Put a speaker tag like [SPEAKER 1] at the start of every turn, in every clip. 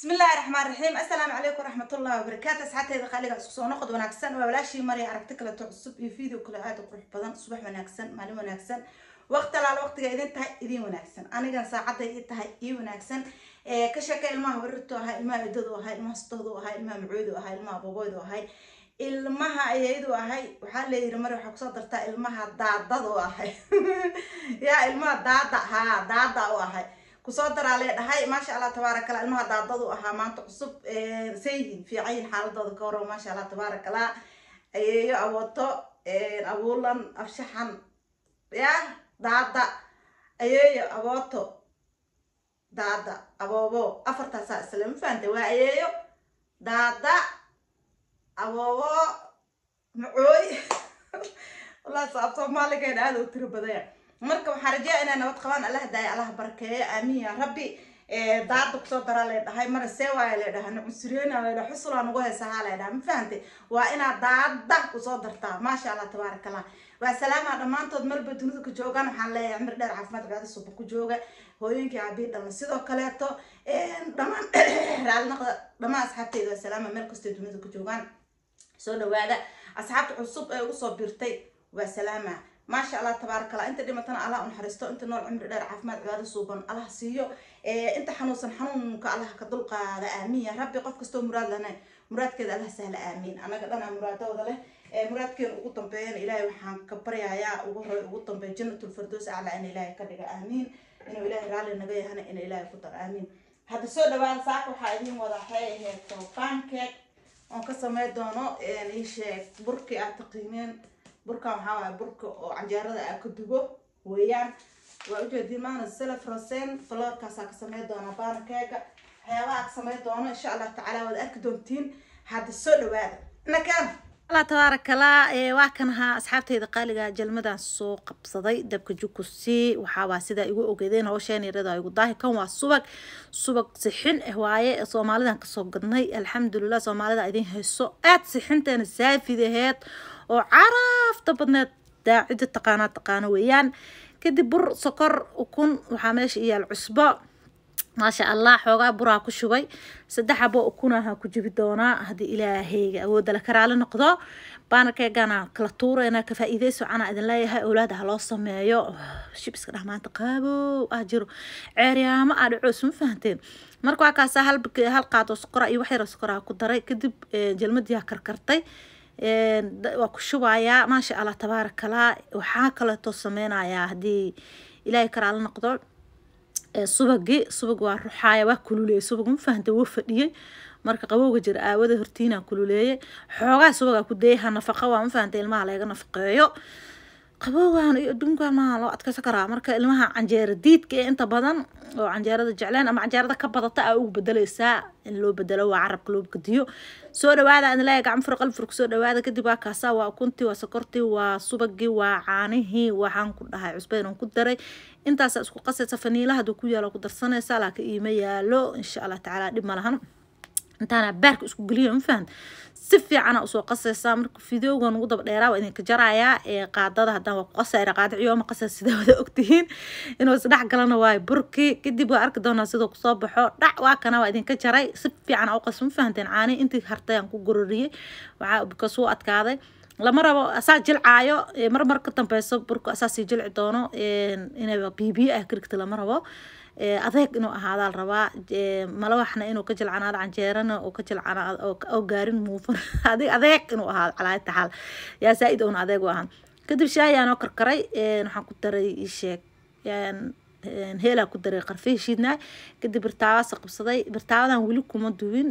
[SPEAKER 1] بسم الله الرحمن الرحيم السلام عليكم ورحمة الله وبركاته ساعتها إذا خالق سوسو نقد وناكسن وبلاشي مري عرفتك كلا تعصب في فيديو كل عاد وقرح بدن صبح وناكسن معلم وناكسن وقت لا الوقت إذا انتهى إذا وناكسن أنا كان ساعتها انتهى إي وناكسن كشكا الماء ورتو هاي الماء عددو هاي الماء سطهدو هاي الماء معودو هاي الماء بوغودو هاي ilmaha ayaydu ahay waxaa leeyiri mar waxaa kusoo dartaa ilmaha daadad u ahay yaa ilmaha daada haa daada u ahay kusoo daraa lee dhahay maasha allah tabaarak allah ilmaha daadadu ahaa maanta cusub sayhin fiican xaaladooda ka horo maasha allah tabaarak allah ayeeyo awooto abuulan afshaxan yah daada ayeeyo abooto daada aboobo afartaasaa isle ma fahamta waa ayeeyo daada aboobo macooy wallaa saab soomaaligeena aada u tiro badaya marka waxaa rajaa inay nabad qabaan allah daaya allah barkeeyo aamiin yaa rabbi daada kusoo daraa lay dhahay mara sewaaya lay dhaha nucusriyeena lay dhaha xusulaa nagu heesahaa lay dhaha ma fahantay waa inaad daada kusoo dartaa maasha allah tabaarak allah waa salaama dhammaantood marba dunida ku joogaan waxaan leeyahay cimri dheer caafimaad cibaada suba ku jooga hooyinkii aabiyi dhalan sidoo kaleeto dhamaan raalnaqda dhamaan asxaabteyda waa salaama meel kastay dunida ku joogaan soo dhawaada asxaabta cusub ee ugu soo birtay waa salaama maasha allah tabaarak inta dhimatana allah unaxariisto inta nool cimri dheer caafimaad cibaado suuban allah siiyo eh, inta xanuunsan xanuunka allah ka dulqaada aamiin ya rabbi qof kastoo muraad lana muraadkeeda allah sahla aamiin anaga dhanaa muraadooda leh eh, muraadkeena ugu dambeeyana ilaahay waxaan ka baryayaa ugu hore ugu dambeeya jannatul firdows aclaa in ilaahay ka dhiga aamiin inuu ilaahay raalli naga yahana in ilaahay ku daro aamiin hadda soo dhawaada saaka waxaa idiin wada waxay toofaankeed oon ka samey doono eh, iisheeg burkii aad taqiimeen burkan waxaa waaya burka oo canjeerada ah aa ka dugo weeyaan waa ujeed dilmaana self rosen florkaasaa ka samey doona baankeega waxyaabaha ka samey doono insha allah tacaala waad arki doontiin hadda soo dhawaada nakaan allah tabaaraka allah waa kan ahaa asxaabteyda qaaliga jalmadan soo qabsaday dabka jukusi waxaawaa sidaa igu ogeedeen howsheen yarada igu daahi kan waa subag subag sixin eh waaye soomaalidan kasoo gadnay alxamdulilah soomaalida idin hayso aad sixinteena saafid aheed oo carafta badneed daacido taqaanaa taqaano weeyaan kadib bur sokor ukun waxaa meesha iyaal cusbo maasha allah xoogaa buraa ku shubay saddex abo ukunaha ku jibi doonaa haddii ilaahayga awoodda la karaali noqdo baanarkeegana kala tuureyna ka faa-iideyso idin leeyahay owlaada ha loo sameeyo shibiska dhah maanta qaabo ah jiro ceeryaamo ah dhacoos ma fahanteen marka waa kaasa hal qaado sokoraa iyo wax sokoraa ku daray kadib jelmadiyaa karkartay waa ku shubayaa maasha allah tabaarak allah waxaa kaleeto sameynayaa haddii ilaahay karaa la noqdo subagii subag waa ruxaaya waa kululeeyey subag ma fahanta wuu fadhiyey marka qabowga jir aawada hortiinaa kululeeyey xoogaa subagaa ku dayha nafaqa waa ma fahanta ilmaha layga nafaqeeyo qaboogaan iyo adduunkaan maa loo adkaysan karaa marka ilmaha canjeera diidka ee inta badan oo canjeerada jecleen ama canjeerada ka badata aa ugu bedeleysaa in loo bedelo waa carabka loo gediyo soo dhawaada anilaahi gacan fur qal furk soo dhawaada kadib waa kaasaa waa ukuntii waa sokortii waa subagii waa caanihii waxaan ku dhahay cusbeynan ku daray intaasaa isku qasaysa faniila hadduu ku yaalo ku darsanaysaa laakiin iima yaalo insha allah tacaala dhib ma lahan intaana baarka isku geliyo mafahant si fiicana usoo qasaysaa marka videogan ugu daba dheeraa waa idinka jarayaa ee qaadada haddaan waa qasayra qaadiciyooma qasa sidaa wada ogtihiin inuu isdhex galana waayo burki kadib waa arki doonaa siduu kusoo baxo dhac waa waa idinka jaray si fiicana u qas ma fahanteen caani intii hartay aan ku gororiyey waxaa bikas adkaaday lama rabo asaa jilcaayo marmar ka dambeyso burku asaa jilci doono inaba bb ah kirigta lama rabo Eh, adeeg inuu ahaadaa rabaa eh, malawaxna inuu ka jilcanaado canjeerana oo ka jilcanaado oo gaarin muufan adeeg inuu ahaado calaa taxaal yaa saa-id oona adeeg u ahaan kadib shaayaanoo karkaray waxaan ku daray isheeg heelaa ku daray qarfi heshiidnaa kadib birtaabaasa qabsaday birtaabadan weli kuma duwin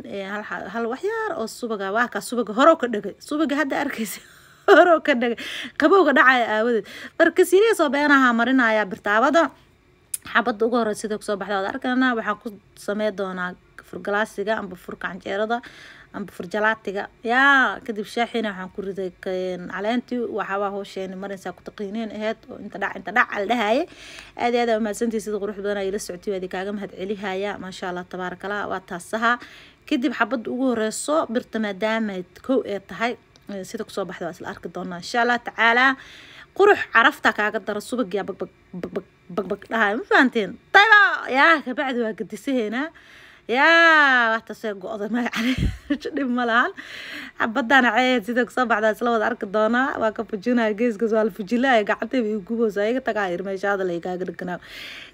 [SPEAKER 1] hal waxyaar oo subaga waa kaa subaga horoo ka dhegay subaga hadda arkaysa horoo ka dhegay qabowga dhacaya aawadeed marka siriasoo beenaha marinayaa birtaabada حبض أجره سيدك صوب حدا أركنا وحنا كل سمية ده أنا فر جلاسية أم بفر كانجيرة ده أم بفر جلاتية يا كده بشيء حين وحنا كل ذي كان على أنت وحوا هو شيء مرن ساكو تقينين هاد أنت دع أنت دع على ده هاي هذا هذا ما سنتي سيدك روح بدنا يلس عتي وهذه كأجم هاد عليها يا ما شاء الله تبارك الله واتحسها كده حبض أجره صوب برتما دامت كو إطهاي سيدك صوب حدا بس إن شاء الله تعالى قروح عرفتك على قدر الصوب جيا بب بب baqbaqdhahay ma fahanteen tayba yaa kabacdi waa gadisaheynaa yaa waxtaasee go-da magacale dhib ma lahan xabadana ceed sidoo kasoo baxdaa isla wada arki doonaa waa ka fujinaa geeskaas waa la fujilaya gacantayba ii guboos iga tagaa yir meesha hadal ay dheganaa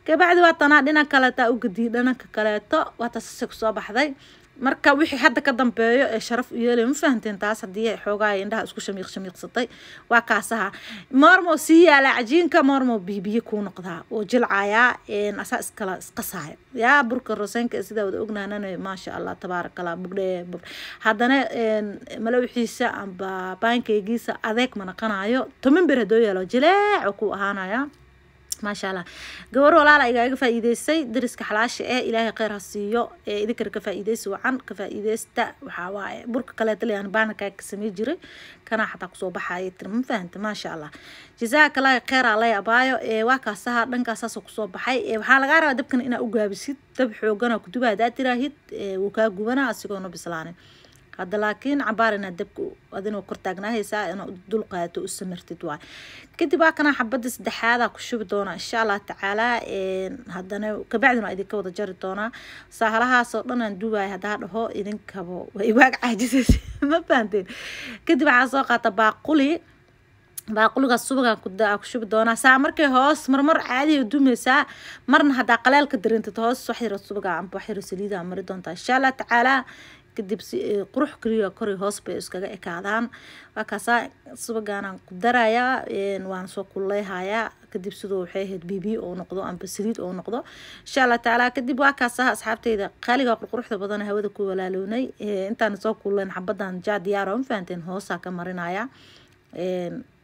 [SPEAKER 1] كبعد واتنا دينا كلاتا او قدي دينا كلاتا واتاس سكسوا بحضي مركا وحي حد كدن بيو شرف يلي مفهنتين تاسا ديه حوغا يندها اسكو شميق شميق سطي واكاسها مارمو سيا لعجين كمارمو بي بي يكون نقضها وجل عايا ان اساس كلا اسقصها يا بروك الرسينك اسيدا ود اقنا ناني ما شاء الله تبارك الله بقدي ببر هادانا ان ملو حيسا ان با باين كيجيسا اذيك منا قنا ايو تمن بره دويا لو جلي عكو اهانا يا maasha allah gabar walaala ah igaaga faa-iideystay dariska xalaasha ee ilaahay kheyr ha siiyo ee idinkana ka faaiideysa wacan ka faa-iideysta waxaa waaye burka kaleeta leeyaan baanakaa ka samey jiray kana xataa kusoo baxaaya tiri ma fahanta maasha allah jazaaka laahi kheyraa abaayo ee waa kaasaha dhankaasaasoo kusoo baxay ee waxaa lagaa rabaa dabkana inaa u gaabisid dab xooganaa kuduba hadaa tiraahid ee wuu kaa gubanaa asigoona bislaanin هذا لكن عبارنا دبكو أذن وكرتاجنا هي ساعة أنا دل قاتو استمرتت واي كدي بقى كنا حبدي صدح هذا كشوف دونا إن شاء الله تعالى هذا أنا كبعدنا إذا كود جرت دونا سهلها صرنا ندوي هذا هو إذن كبو ويبقى عجزة ما بنتين كدي بقى صقة تبقى قلي baaquligaas subagan ku shubi doonaa saa markay hoos marmar caadiya dumaysaa marna haddaa qalaalka dareentad hoos wax yaro subaga amba wax yaro saliidaa mari doontaa insha allah tacaalaa kadib eh, qurux keliya koray hoos bay iskaga ekaadaan waakaasaa subagaanaan ku darayaa waana soo kulleehayaa kadib sidoo waxay ahayd bibi oo noqdo amba saliid oo noqdo insha allah tacaala kadib waakaasaa asxaabteyda qaaliga qurquruxda badan hawada ku walaaloonay intaan soo kulleen xabadan jaa diyaara ma fahanteen hoosaa ka marinaya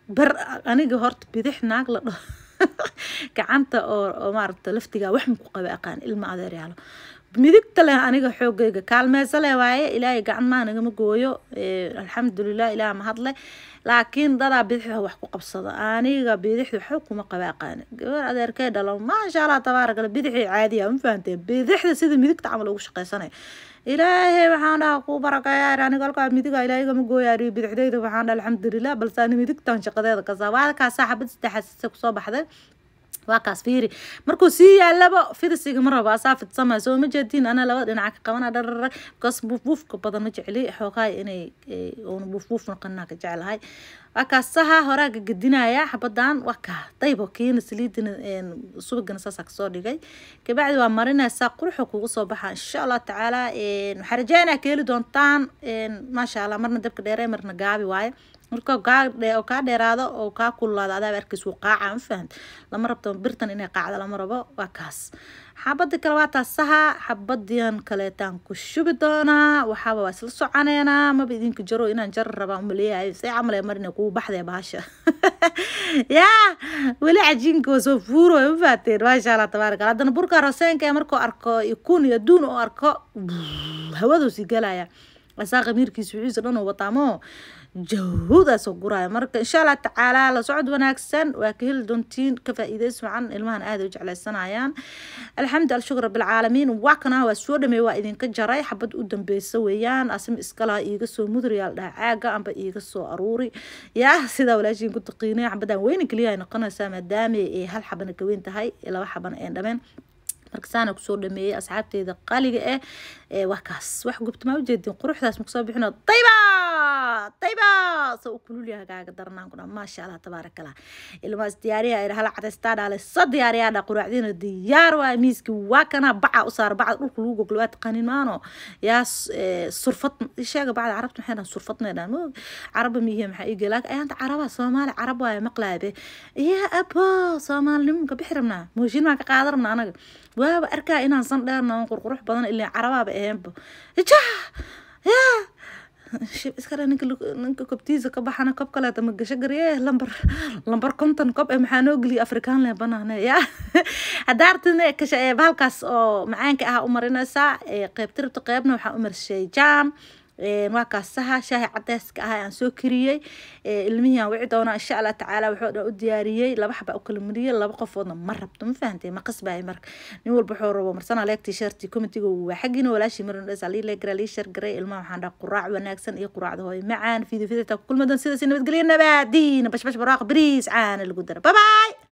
[SPEAKER 1] bar aniga horta bidix naag la dhaho gacanta oo maaragta laftigaa wax muku qaba aqaan ilma adeeryaalo midigta leh aniga xoogeyga kaalmeyso leh waaye ilaahay gacanmaha nagama gooyo eh, alxamdulilah ilaah mahadle laakiin dadaa bidixda wax ku qabsada aniga bidixda xoog kuma qabaaqaane gabar adeerkee dhalo maasha allah tabaarakalle bidixii caadiya ma bidixda sida midigta camal ugu shaqeysanayo ilaahay waxaan dhaha kuu barakayaa aniga halkaa midiga ilaahigama gooyaariyo bidixdayda waxaan dhaha alxamdulilah balse ani midigtan shaqadeeda kasaa waa kaa saaxabad saddexaad sise kusoo baxday waakaas fiiri markuu sii yaalaba fidisiga ma rabo asaa fidsamay soo ma jeediin anaa labada dhinaca ka qabana dhararag bikaas buufbuufka badan ma jecli xoogahay inay eh, uuna buufbuuf noqonaa ka jeclahay waa kaas saha xabadan waa daybo kiina saliidina subagana saasaa kasoo dhigay kabacdi waa marinaysaa quruxa kugu soo baxaa insha allah tacaala waxaa rajaynaa ka heli doontaan maasha allah marna dabka dheere marna gaabi waayo marka kaa dheeraado oo kaa kululaado adaaba arkaysa u qaaca mafahant lama rabto birtan inay qaacda lama rabo waa kaas xabada kale waa taasaha xabadiyan kaleetaan ku shubi doonaa waxaaba waa isla soconeynaa maba idinka jaro inaan jari rabaa umaleeyahay see camal marina kugu baxdee bahasha yaa weli cajiinka waa fuuro mafahateen maasha allah tabaaraka allah haddana burka roseenka ee markuu arko ikun iyo duun oo arko hawaduu sii galaya asaa khamiirkiisa wixiisa dhan uu wataamo jawda soo guraayo marka insha allah tacaala la socod wanaagsan waa ka heli doontiin ka faa'iidaysi wacan ilmahan aada u jeclaysanayaan alxamdu alshukr bilcaalamiin waa kana waa soo dhameey waa idinka jaray xabad u dambeysa weeyaan asima iskalaha iiga soo mudri dhaha caaga amba iiga soo aruuri yaa sidaa walaashiin ku taqiinay xabadan weyna keliya ay noqonaysaa maadaama ay hal xabana ka weyn tahay laba xabana een dhameen marka saana kusoo dhameeyey asxaabteeda qaaliga ah eh, eh, waa kaas wax gubtamaa ujeedin quruxdaas makusoo bixino dayba طيبة سو كل لي هكا قدرنا نكون ما شاء الله تبارك الله الماس دياريها إلى هلا عدستا على الصد دياريها دا قرعدين ديار وميسك واكنا بقى أسر بعض روك لوجو قلوات قانين مانو يا صرفت الشيء بعد عرفت محينا صرفتنا دا مو عرب مية محي قلاك أي أنت عربة صومال عرب ويا مقلابي يا أبا صومال نمك بحرمنا موجين ما قادرنا أنا وابا أركا إنا صندرنا نقرقروح بدن اللي عربة بأهم جاه iskale ninka kobtiisa ka baxana kob kaleeta ma gasho garye lambar lambar konton kob ee maxaa noo geliya afrikaan le banaane ya hadaartina kasha ee bahalkaas oo macaanka ah u marinaysaa qeybtiribta qeybna waxaa u marshay jam waa eh, markaasaha shaahi cadeyska ah aan soo kariyey eh, ilmihiiaan wici doonaa insha allah tacaala wuxuu dhan u diyaariyey laba xabaa u kala mariyey laba qofoodna ma rabto ma fahantay ma qasbahay marka nin walba wuxuu rabo marsanaa leegtii sharti komitiga waa xaggiina walaashii marin dhes alii leegra lii shargaray ilmaha waxaan dhaha quraac wanaagsan iyo quraacda hooy macaan fidio fidita ku kulmadan sidaas nabadgelyo nabaadiina bashbash baraaq bariis caana lagu dara babaay